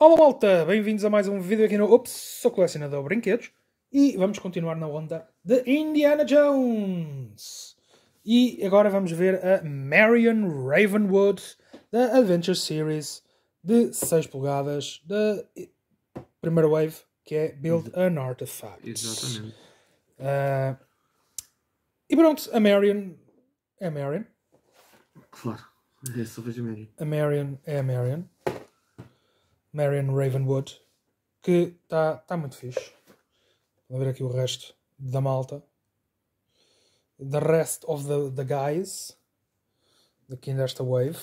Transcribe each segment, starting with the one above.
Olá malta, bem-vindos a mais um vídeo aqui no Ups, sou colecionador de brinquedos e vamos continuar na onda de Indiana Jones. E agora vamos ver a Marion Ravenwood da Adventure Series de 6 polegadas da primeira wave, que é Build an Artifact. Exatamente. Uh, e pronto, a Marion é a Marion. Claro, eu é só vejo a Marion. A Marion é a Marion. Marion Ravenwood, que está tá muito fixe. Vamos ver aqui o resto da malta. The Rest of the, the Guys, daqui nesta wave.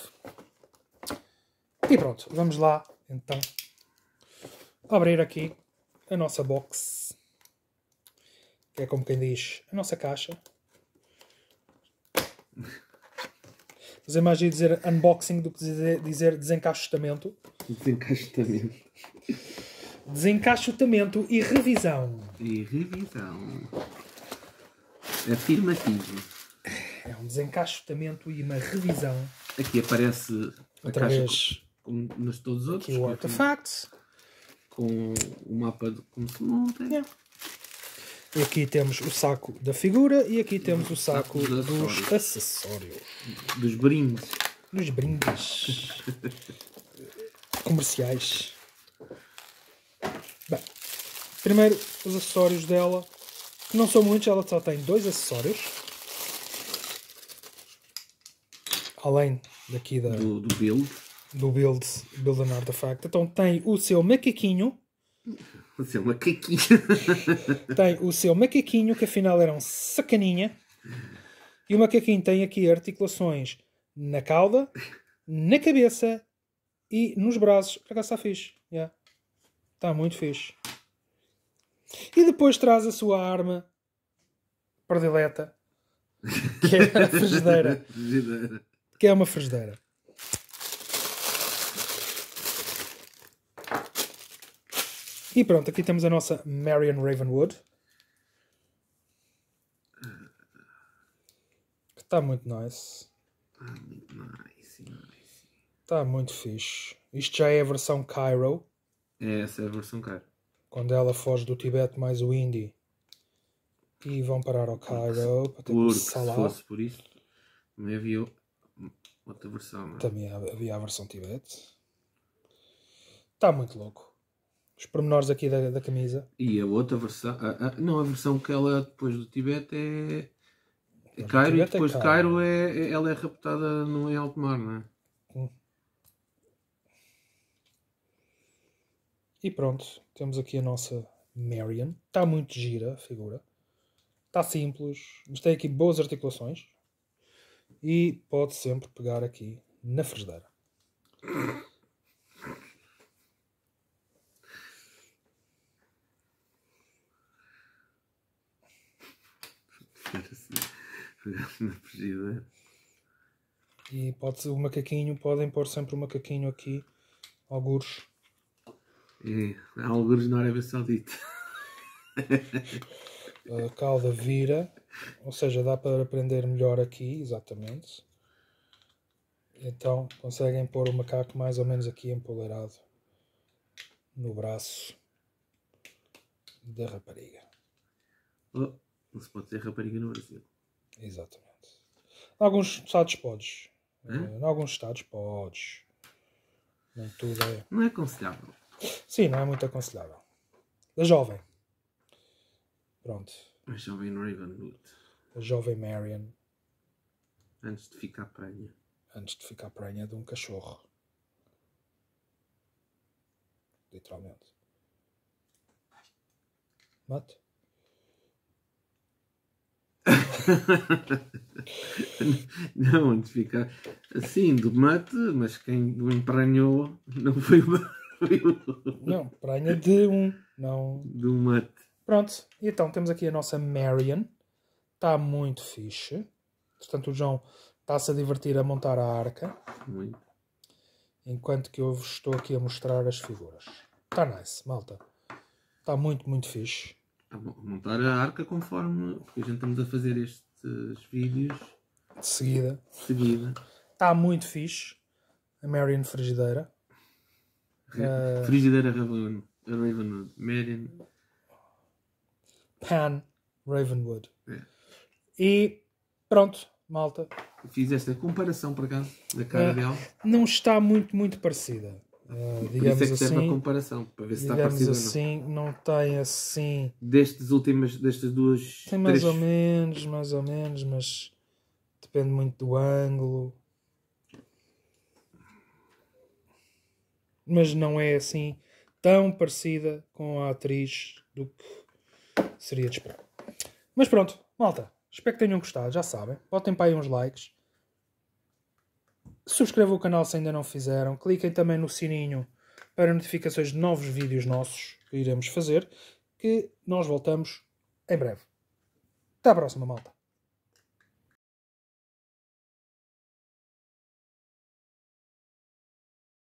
E pronto, vamos lá então abrir aqui a nossa box, que é como quem diz, a nossa caixa fazer mais de dizer unboxing do que dizer, dizer desencaixotamento. Desencaixotamento. Desencaixotamento e revisão. E revisão. Afirmativo. É um desencaixotamento e uma revisão. Aqui aparece Outra a caixa vez. como nos todos os outros. Aqui o é artefacts. Com o mapa de como se monta. Yeah. E aqui temos o saco da figura e aqui temos o saco, saco dos, dos acessórios. Dos brindes. Dos brindes. Comerciais. Bem, primeiro os acessórios dela, que não são muitos, ela só tem dois acessórios. Além daqui da, do, do build. Do build, build an artifact. Então tem o seu macaquinho o seu macaquinho. tem o seu macaquinho, que afinal era um sacaninha. E o macaquinho tem aqui articulações na cauda, na cabeça e nos braços. para cá está fixe. Yeah. Está muito fixe. E depois traz a sua arma predileta, que é a frigideira. que é uma frigideira. E pronto, aqui temos a nossa Marion Ravenwood. Que está muito nice. Está muito nice, nice. Está muito fixe. Isto já é a versão Cairo. É, essa é a versão Cairo. Quando ela foge do Tibete mais o Indy. E vão parar ao Cairo para ter por, se fosse por isso, também havia outra versão. Não? É? Também havia a versão Tibete. Está muito louco os pormenores aqui da, da camisa. E a outra versão, não, a versão que ela depois do Tibete é, é Cairo e é depois é de Cairo é, é, ela é raptada no, em alto mar, não é? Hum. E pronto, temos aqui a nossa Marion. Está muito gira a figura. Está simples, mas tem aqui boas articulações. E pode sempre pegar aqui na frigideira. na frigideira. E pode ser o macaquinho, podem pôr sempre o macaquinho aqui, algures. É, algures na Arábia Saudita. A cauda vira, ou seja, dá para aprender melhor aqui, exatamente. Então conseguem pôr o macaco mais ou menos aqui empoleirado no braço da rapariga. Oh. Não se pode ser rapariga no Brasil. Exatamente. Em alguns estados podes. Hã? Em alguns estados podes. Nem tudo é. Não é aconselhável. Sim, não é muito aconselhável. a jovem. Pronto. A jovem Ravenwood. A jovem Marion. Antes de ficar prenha. Antes de ficar prenha de um cachorro. Literalmente. Mate. não, onde fica assim, do mate, mas quem o empranhou não foi o Não, pranha de um, não. Do mate. Pronto, e então temos aqui a nossa Marion, está muito fixe. Portanto, o João está-se a divertir a montar a arca. Muito. Enquanto que eu estou aqui a mostrar as figuras. Está nice, malta. Está muito, muito fixe. É montar a arca conforme. Porque a gente estamos a fazer estes vídeos. De seguida. De seguida. Está muito fixe. A Marion Frigideira. Re... Uh... Frigideira Ravenwood Ravenwood. Marion. Pan Ravenwood. É. E pronto, malta. Fiz esta comparação para cá da cara é, dela. Não está muito, muito parecida. Uh, eh, digamos Por isso é que serve a assim, comparação, para ver se está parecido assim, ou não. Assim, não tem assim... Destes últimas, destas duas... Tem mais três... ou menos, mais ou menos, mas depende muito do ângulo. Mas não é assim tão parecida com a atriz do que seria de esperar. Mas pronto, malta. Espero que tenham gostado, já sabem. Botem para aí uns likes. Subscrevam o canal se ainda não fizeram. Cliquem também no sininho para notificações de novos vídeos nossos que iremos fazer. Que nós voltamos em breve. Até à próxima, malta.